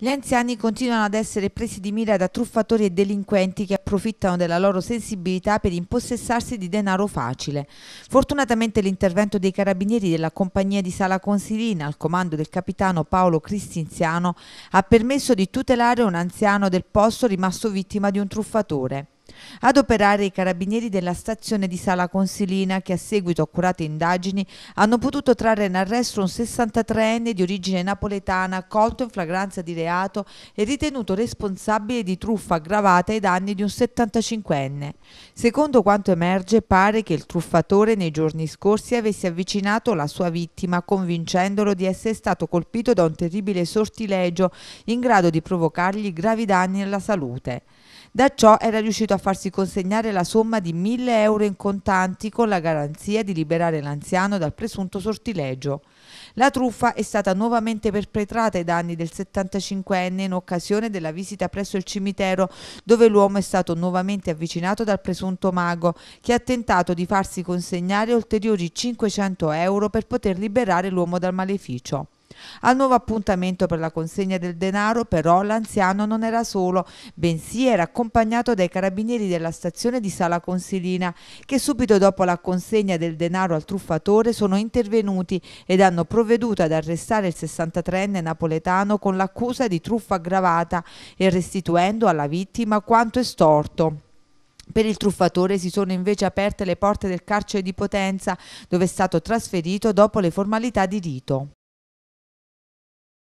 Gli anziani continuano ad essere presi di mira da truffatori e delinquenti che approfittano della loro sensibilità per impossessarsi di denaro facile. Fortunatamente l'intervento dei carabinieri della compagnia di Sala Consilina al comando del capitano Paolo Cristinziano ha permesso di tutelare un anziano del posto rimasto vittima di un truffatore. Ad operare i carabinieri della stazione di Sala Consilina che a seguito accurate indagini hanno potuto trarre in arresto un 63enne di origine napoletana colto in flagranza di reato e ritenuto responsabile di truffa aggravata ai danni di un 75enne. Secondo quanto emerge pare che il truffatore nei giorni scorsi avesse avvicinato la sua vittima convincendolo di essere stato colpito da un terribile sortilegio in grado di provocargli gravi danni alla salute. Da ciò era riuscito a a farsi consegnare la somma di 1000 euro in contanti con la garanzia di liberare l'anziano dal presunto sortilegio. La truffa è stata nuovamente perpetrata ai danni del 75enne in occasione della visita presso il cimitero dove l'uomo è stato nuovamente avvicinato dal presunto mago che ha tentato di farsi consegnare ulteriori 500 euro per poter liberare l'uomo dal maleficio. Al nuovo appuntamento per la consegna del denaro però l'anziano non era solo, bensì era accompagnato dai carabinieri della stazione di Sala Consilina che subito dopo la consegna del denaro al truffatore sono intervenuti ed hanno provveduto ad arrestare il 63enne napoletano con l'accusa di truffa aggravata e restituendo alla vittima quanto è storto. Per il truffatore si sono invece aperte le porte del carcere di Potenza, dove è stato trasferito dopo le formalità di rito.